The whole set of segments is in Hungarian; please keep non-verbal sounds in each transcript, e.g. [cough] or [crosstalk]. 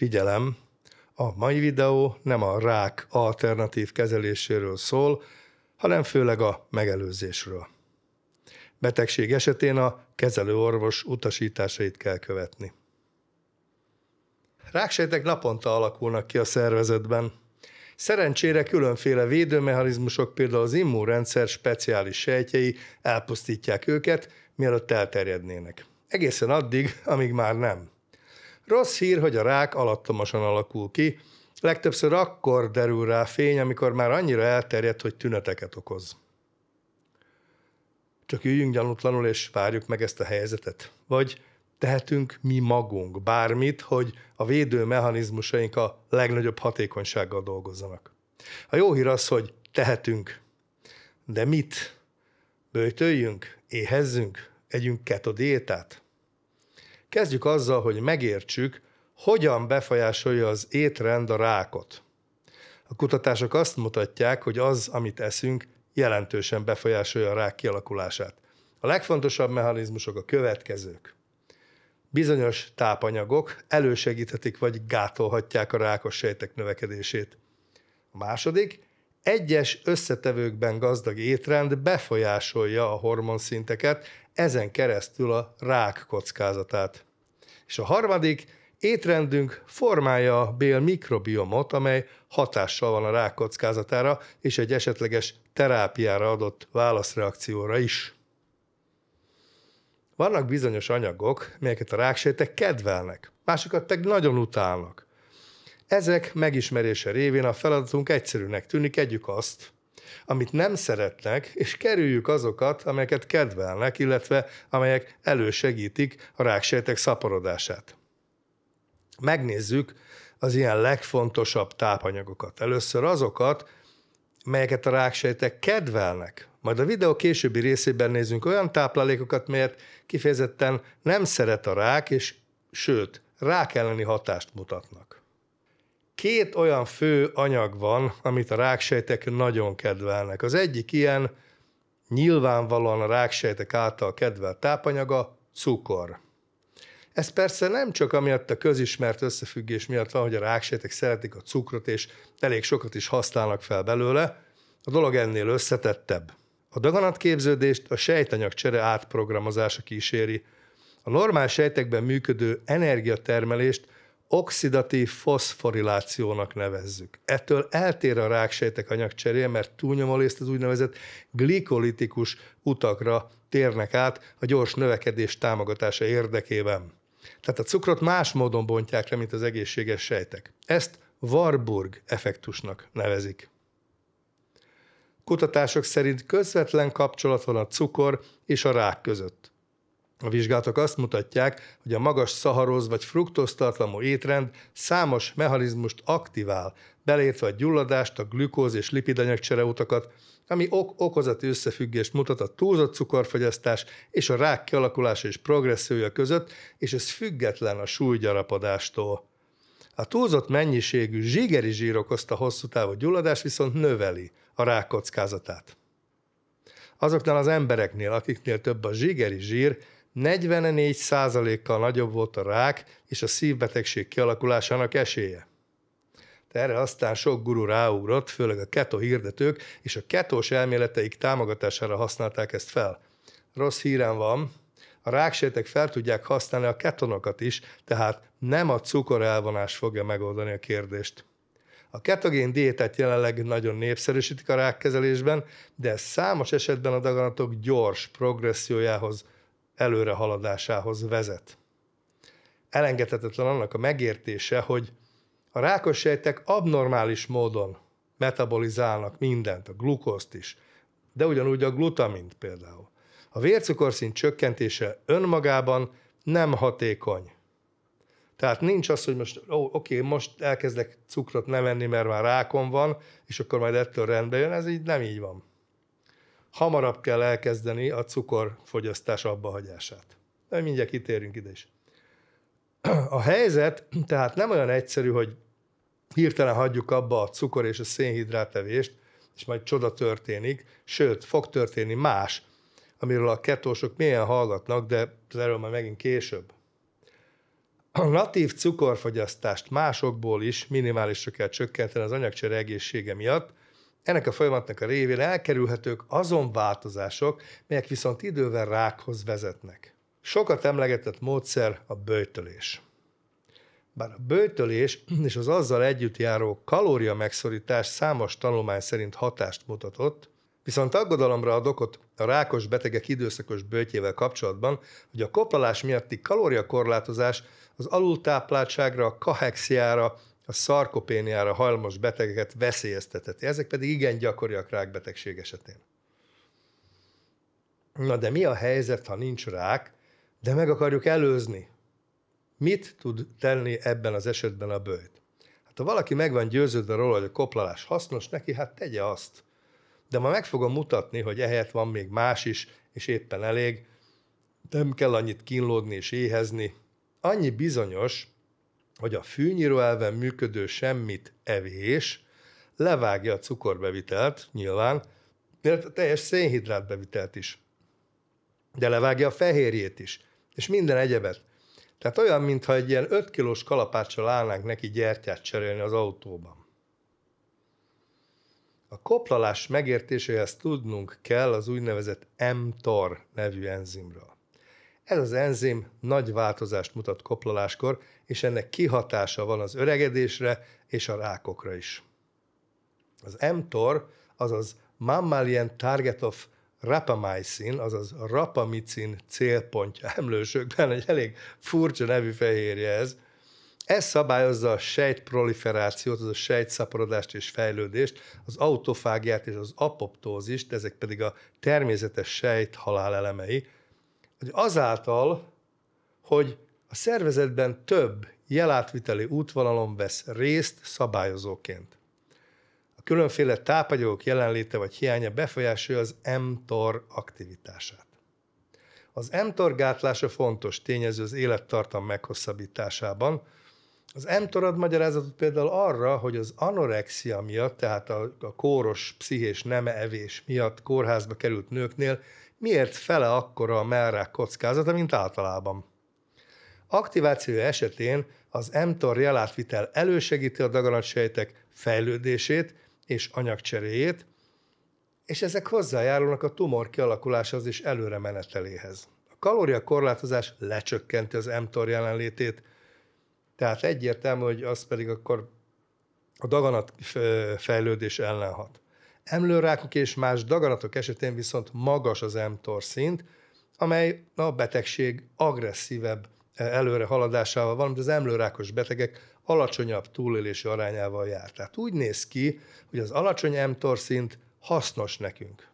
Figyelem, a mai videó nem a rák alternatív kezeléséről szól, hanem főleg a megelőzésről. Betegség esetén a kezelőorvos utasításait kell követni. Ráksejtek naponta alakulnak ki a szervezetben. Szerencsére különféle védőmechanizmusok, például az immunrendszer speciális sejtjei elpusztítják őket, mielőtt elterjednének. Egészen addig, amíg már nem. Rossz hír, hogy a rák alattomosan alakul ki, legtöbbször akkor derül rá fény, amikor már annyira elterjedt, hogy tüneteket okoz. Csak üljünk gyanútlanul és várjuk meg ezt a helyzetet. Vagy tehetünk mi magunk bármit, hogy a védő mechanizmusaink a legnagyobb hatékonysággal dolgozzanak. A jó hír az, hogy tehetünk. De mit? Böjtöljünk? Éhezzünk? Együnk keto diétát? Kezdjük azzal, hogy megértsük, hogyan befolyásolja az étrend a rákot. A kutatások azt mutatják, hogy az, amit eszünk, jelentősen befolyásolja a rák kialakulását. A legfontosabb mechanizmusok a következők. Bizonyos tápanyagok elősegíthetik vagy gátolhatják a rákos sejtek növekedését. A második, egyes összetevőkben gazdag étrend befolyásolja a hormonszinteket, ezen keresztül a rák kockázatát. És a harmadik, étrendünk formálja a bél mikrobiomot, amely hatással van a rák kockázatára és egy esetleges terápiára adott válaszreakcióra is. Vannak bizonyos anyagok, melyeket a ráksejtek kedvelnek, másokat pedig nagyon utálnak. Ezek megismerése révén a feladatunk egyszerűnek tűnik, együk azt, amit nem szeretnek, és kerüljük azokat, amelyeket kedvelnek, illetve amelyek elősegítik a ráksejtek szaporodását. Megnézzük az ilyen legfontosabb tápanyagokat. Először azokat, melyeket a ráksejtek kedvelnek, majd a videó későbbi részében nézzünk olyan táplálékokat, melyet kifejezetten nem szeret a rák, és sőt, rák elleni hatást mutatnak két olyan fő anyag van, amit a ráksejtek nagyon kedvelnek. Az egyik ilyen nyilvánvalóan a ráksejtek által kedvelt tápanyaga cukor. Ez persze nem csak amiatt a közismert összefüggés miatt van, hogy a ráksejtek szeretik a cukrot, és elég sokat is használnak fel belőle, a dolog ennél összetettebb. A daganatképződést a sejtanyagcsere átprogramozása kíséri. A normál sejtekben működő energiatermelést – oxidatív foszforilációnak nevezzük. Ettől eltér a ráksejtek anyagcseréje, mert túlnyomó részt az úgynevezett glikolitikus utakra térnek át a gyors növekedés támogatása érdekében. Tehát a cukrot más módon bontják le, mint az egészséges sejtek. Ezt Warburg effektusnak nevezik. Kutatások szerint közvetlen kapcsolat van a cukor és a rák között. A vizsgálatok azt mutatják, hogy a magas szaharoz vagy fruktóztartalmú étrend számos mechanizmust aktivál, beleértve a gyulladást, a glükóz és lipidanyagcsereutakat, ami ok okozati összefüggést mutat a túlzott cukorfogyasztás és a rák kialakulása és progressziója között, és ez független a súlygyarapodástól. A túlzott mennyiségű zsigeri zsír okozta hosszú távú gyulladás viszont növeli a rák kockázatát. Azoknál az embereknél, akiknél több a zsigeri zsír, 44 kal nagyobb volt a rák és a szívbetegség kialakulásának esélye. De erre aztán sok guru ráugrott, főleg a keto hirdetők, és a ketós elméleteik támogatására használták ezt fel. Rossz hírem van, a ráksejtek fel tudják használni a ketonokat is, tehát nem a cukor elvonás fogja megoldani a kérdést. A ketogén diétát jelenleg nagyon népszerűsítik a rákkezelésben, de ez számos esetben a daganatok gyors progressziójához előre haladásához vezet. Elengedhetetlen annak a megértése, hogy a rákos sejtek abnormális módon metabolizálnak mindent, a glukózt is, de ugyanúgy a glutamint például. A vércukorszint csökkentése önmagában nem hatékony. Tehát nincs az, hogy most ó, oké, most elkezdek cukrot nem enni, mert már rákom van, és akkor majd ettől rendbe jön, ez így nem így van hamarabb kell elkezdeni a cukorfogyasztás abbahagyását. De mindjárt kitérünk ide is. A helyzet tehát nem olyan egyszerű, hogy hirtelen hagyjuk abba a cukor és a szénhidrát evést, és majd csoda történik, sőt, fog történni más, amiről a ketósok mélyen hallgatnak, de erről már megint később. A natív cukorfogyasztást másokból is minimálisra kell csökkenteni az anyagcsere egészsége miatt, ennek a folyamatnak a révén elkerülhetők azon változások, melyek viszont idővel rákhoz vezetnek. Sokat emlegetett módszer a böjtölés. Bár a böjtölés és az azzal együtt járó kalória megszorítás számos tanulmány szerint hatást mutatott, viszont aggodalomra ad okot a rákos betegek időszakos bőtjével kapcsolatban, hogy a koplalás miatti kalóriakorlátozás az alultápláltságra, a kahexiára, a szarkopéniára hajlamos betegeket veszélyeztetett. Ezek pedig igen gyakoriak rákbetegség esetén. Na de mi a helyzet, ha nincs rák, de meg akarjuk előzni? Mit tud tenni ebben az esetben a bőjt? Hát ha valaki meg van győződve róla, hogy a koplalás hasznos neki, hát tegye azt. De ma meg fogom mutatni, hogy ehelyett van még más is, és éppen elég. Nem kell annyit kínlódni és éhezni. Annyi bizonyos, hogy a fűnyíró elven működő semmit evés levágja a cukorbevitelt, nyilván, a teljes szénhidrátbevitelt is, de levágja a fehérjét is, és minden egyebet. Tehát olyan, mintha egy ilyen 5 kilós kalapáccsal állnánk neki gyertyát cserélni az autóban. A koplalás megértéséhez tudnunk kell az úgynevezett mTOR nevű enzimről. Ez az enzim nagy változást mutat koplaláskor, és ennek kihatása van az öregedésre és a rákokra is. Az mTOR, azaz Mammalian Target of rapamycin, azaz rapamicin célpontja [laughs] emlősökben, egy elég furcsa nevű fehérje ez, ez szabályozza a sejt proliferációt, az a sejtszaporodást és fejlődést, az autofágiát és az apoptózist, ezek pedig a természetes sejt halálelemei, hogy azáltal, hogy a szervezetben több jelátviteli útvonalon vesz részt szabályozóként. A különféle tápanyagok jelenléte vagy hiánya befolyásolja az mTOR aktivitását. Az mTOR gátlása fontos tényező az élettartam meghosszabbításában. Az mTOR ad magyarázatot például arra, hogy az anorexia miatt, tehát a, a kóros pszichés nem evés miatt kórházba került nőknél miért fele akkora a merrák kockázata, mint általában. Aktiváció esetén az mTOR jelátvitel elősegíti a daganatsejtek fejlődését és anyagcseréjét, és ezek hozzájárulnak a tumor kialakuláshoz és előre meneteléhez. A kalóriakorlátozás lecsökkenti az mTOR jelenlétét, tehát egyértelmű, hogy az pedig akkor a daganat fejlődés ellen hat. Emlőrákok és más daganatok esetén viszont magas az mTOR szint, amely a betegség agresszívebb eh, előre haladásával, valamint az emlőrákos betegek alacsonyabb túlélési arányával jár. Tehát úgy néz ki, hogy az alacsony mTOR szint hasznos nekünk.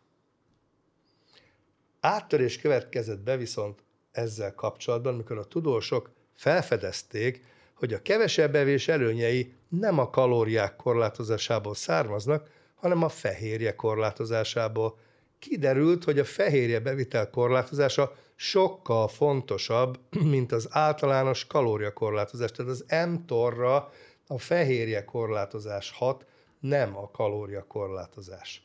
Áttörés következett be viszont ezzel kapcsolatban, mikor a tudósok felfedezték, hogy a kevesebb evés előnyei nem a kalóriák korlátozásából származnak, hanem a fehérje korlátozásából. Kiderült, hogy a fehérje bevitel korlátozása sokkal fontosabb, [clears throat] mint az általános kalóriakorlátozás. Tehát az mtor a fehérje korlátozás hat, nem a kalóriakorlátozás.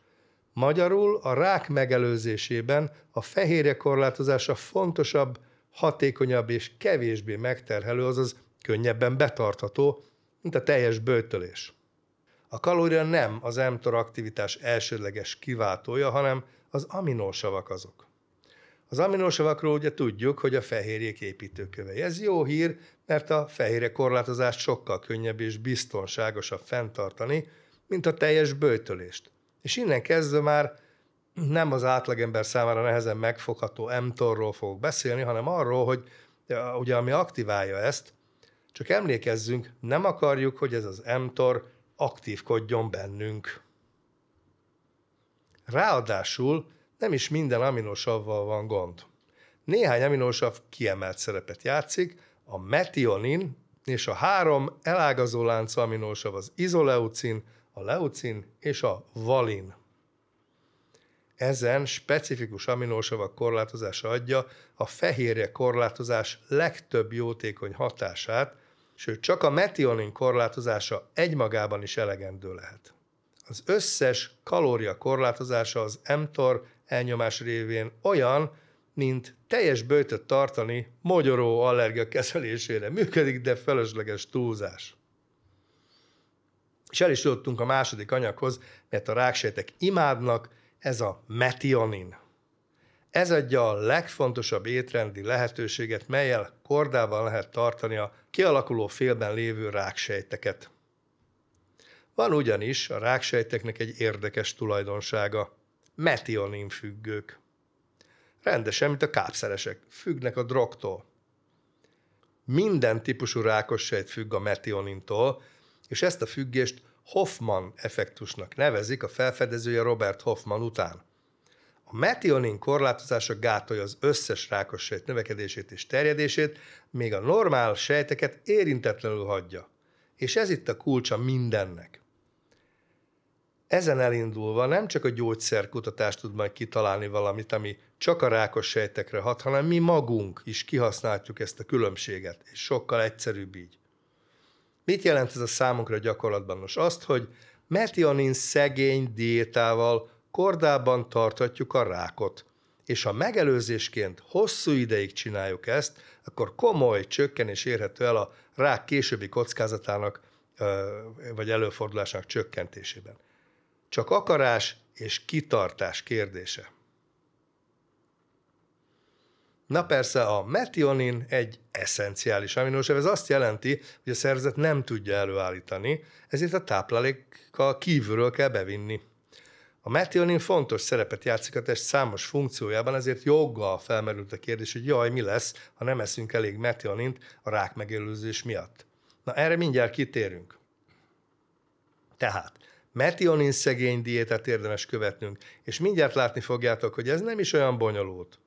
Magyarul a rák megelőzésében a fehérje korlátozása fontosabb, hatékonyabb és kevésbé megterhelő, azaz könnyebben betartható, mint a teljes bőtölés. A kalória nem az mTOR aktivitás elsődleges kiváltója, hanem az aminósavak azok. Az aminósavakról ugye tudjuk, hogy a fehérjék építőkövei. Ez jó hír, mert a fehérje korlátozást sokkal könnyebb és biztonságosabb fenntartani, mint a teljes bőtölést. És innen kezdve már nem az átlagember számára nehezen megfogható mTOR-ról fogok beszélni, hanem arról, hogy ugye ami aktiválja ezt, csak emlékezzünk, nem akarjuk, hogy ez az mTOR aktívkodjon bennünk. Ráadásul nem is minden aminosavval van gond. Néhány aminosav kiemelt szerepet játszik, a metionin és a három elágazó lánc aminosav az izoleucin, a leucin és a valin. Ezen specifikus aminósavak korlátozása adja a fehérje korlátozás legtöbb jótékony hatását, sőt csak a metionin korlátozása egymagában is elegendő lehet. Az összes kalória korlátozása az mTOR elnyomás révén olyan, mint teljes bőtöt tartani magyaró allergia kezelésére. Működik, de felesleges túlzás. És el is jutottunk a második anyaghoz, mert a ráksejtek imádnak, ez a metionin. Ez adja a legfontosabb étrendi lehetőséget, melyel kordában lehet tartani a kialakuló félben lévő ráksejteket. Van ugyanis a ráksejteknek egy érdekes tulajdonsága, metionin függők. Rendesen, mint a kápszeresek, függnek a drogtól. Minden típusú rákos sejt függ a metionintól, és ezt a függést Hoffman effektusnak nevezik a felfedezője Robert Hoffman után. A metionin korlátozása gátolja az összes rákos sejt növekedését és terjedését, még a normál sejteket érintetlenül hagyja. És ez itt a kulcsa mindennek. Ezen elindulva nem csak a gyógyszerkutatás tud majd kitalálni valamit, ami csak a rákos sejtekre hat, hanem mi magunk is kihasználjuk ezt a különbséget, és sokkal egyszerűbb így. Mit jelent ez a számunkra gyakorlatban? Nos, azt, hogy metionin szegény diétával kordában tartatjuk a rákot, és ha megelőzésként hosszú ideig csináljuk ezt, akkor komoly csökkenés érhető el a rák későbbi kockázatának vagy előfordulásának csökkentésében. Csak akarás és kitartás kérdése. Na persze a metionin egy eszenciális aminosav, ez azt jelenti, hogy a szervezet nem tudja előállítani, ezért a táplálékkal kívülről kell bevinni. A metionin fontos szerepet játszik a test számos funkciójában, ezért joggal felmerült a kérdés, hogy jaj, mi lesz, ha nem eszünk elég metionint a rák megelőzés miatt. Na erre mindjárt kitérünk. Tehát metionin szegény diétát érdemes követnünk, és mindjárt látni fogjátok, hogy ez nem is olyan bonyolult.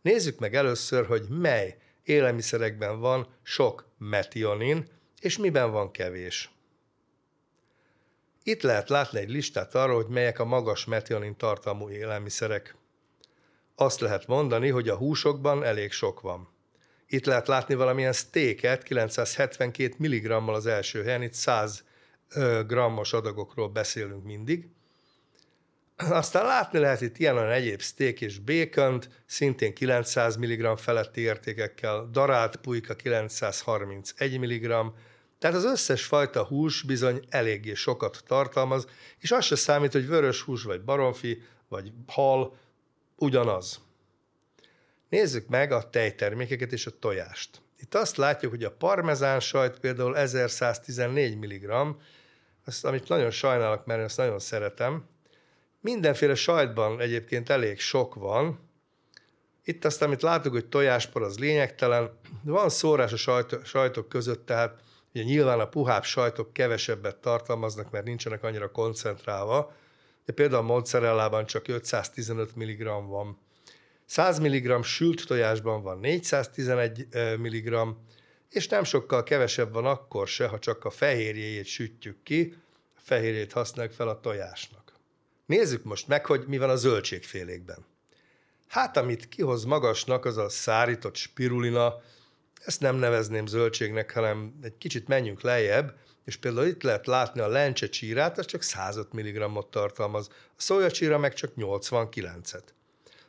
Nézzük meg először, hogy mely élelmiszerekben van sok metionin, és miben van kevés. Itt lehet látni egy listát arról, hogy melyek a magas metionin tartalmú élelmiszerek. Azt lehet mondani, hogy a húsokban elég sok van. Itt lehet látni valamilyen sztéket 972 mg az első helyen, itt 100 grammos adagokról beszélünk mindig. Aztán látni lehet itt ilyen olyan egyéb steak és békönt, szintén 900 mg feletti értékekkel, darált pulyka 931 mg, tehát az összes fajta hús bizony eléggé sokat tartalmaz, és az se számít, hogy vörös hús, vagy baromfi, vagy hal, ugyanaz. Nézzük meg a tejtermékeket és a tojást. Itt azt látjuk, hogy a parmezán sajt például 1114 mg, azt, amit nagyon sajnálok, mert azt nagyon szeretem. Mindenféle sajtban egyébként elég sok van. Itt azt, amit látok, hogy tojáspor az lényegtelen. Van szórás a sajtok között, tehát Ugye nyilván a puhább sajtok kevesebbet tartalmaznak, mert nincsenek annyira koncentrálva, de például a mozzarellában csak 515 mg van. 100 mg sült tojásban van 411 mg, és nem sokkal kevesebb van akkor se, ha csak a fehérjéjét sütjük ki, a fehérjét használjuk fel a tojásnak. Nézzük most meg, hogy mi van a zöldségfélékben. Hát, amit kihoz magasnak, az a szárított spirulina, ezt nem nevezném zöldségnek, hanem egy kicsit menjünk lejjebb, és például itt lehet látni a lencse csírát, az csak 105 mg-ot tartalmaz, a szójacsíra meg csak 89-et.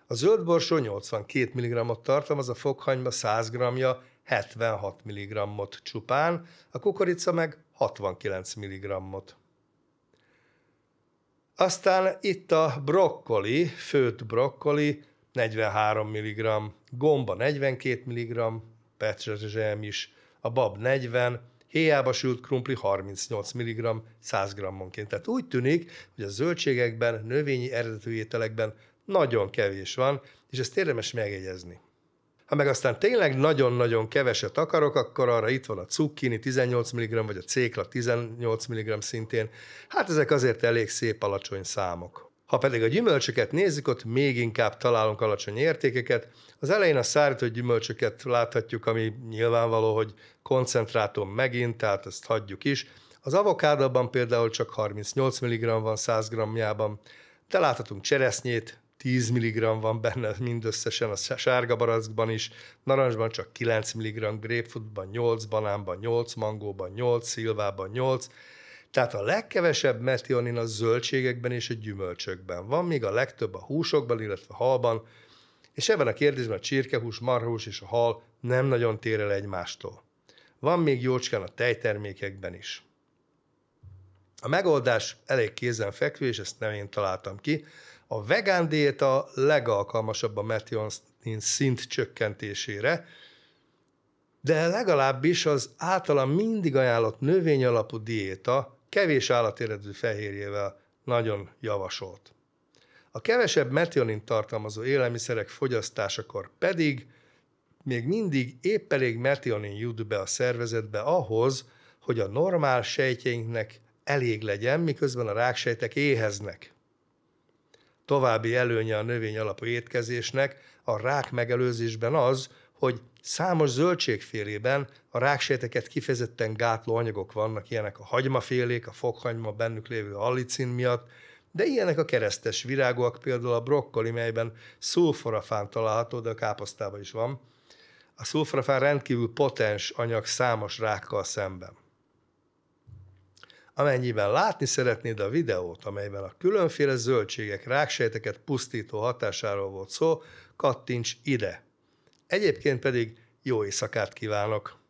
A zöldborsó 82 mg-ot tartalmaz, a fokhagyma 100 g-ja 76 mg-ot csupán, a kukorica meg 69 mg-ot. Aztán itt a brokkoli, főtt brokkoli, 43 mg, gomba 42 mg, petrezselyem is, a bab 40, héjába sült krumpli 38 mg 100 g-onként. Tehát úgy tűnik, hogy a zöldségekben, növényi eredetű ételekben nagyon kevés van, és ezt érdemes megjegyezni. Ha meg aztán tényleg nagyon-nagyon keveset akarok, akkor arra itt van a cukkini 18 mg, vagy a cékla 18 mg szintén. Hát ezek azért elég szép alacsony számok. Ha pedig a gyümölcsöket nézzük, ott még inkább találunk alacsony értékeket. Az elején a szárított gyümölcsöket láthatjuk, ami nyilvánvaló, hogy koncentrátum megint, tehát ezt hagyjuk is. Az avokádóban például csak 38 mg van 100 g-jában, de láthatunk cseresznyét, 10 mg van benne mindösszesen a sárga barackban is, narancsban csak 9 mg, grapefruitban 8, banánban 8, mangóban 8, szilvában 8, tehát a legkevesebb metionin a zöldségekben és a gyümölcsökben van, még a legtöbb a húsokban, illetve a halban, és ebben a kérdésben a csirkehús, marhahús és a hal nem nagyon tér el egymástól. Van még jócskán a tejtermékekben is. A megoldás elég kézenfekvő, és ezt nem én találtam ki. A vegán diéta legalkalmasabb a metionin szint csökkentésére, de legalábbis az általam mindig ajánlott növényalapú diéta kevés állatéretű fehérjével nagyon javasolt. A kevesebb metionin tartalmazó élelmiszerek fogyasztásakor pedig még mindig épp elég metionin jut be a szervezetbe ahhoz, hogy a normál sejtjeinknek elég legyen, miközben a ráksejtek éheznek. További előnye a növény alapú étkezésnek a rák megelőzésben az, hogy számos zöldségfélében a ráksejteket kifejezetten gátló anyagok vannak, ilyenek a hagymafélék, a fokhagyma bennük lévő allicin miatt, de ilyenek a keresztes virágok, például a brokkoli, melyben szulforafán található, de a káposztában is van. A szulforafán rendkívül potens anyag számos rákkal szemben. Amennyiben látni szeretnéd a videót, amelyben a különféle zöldségek ráksejteket pusztító hatásáról volt szó, kattints ide – Egyébként pedig jó éjszakát kívánok!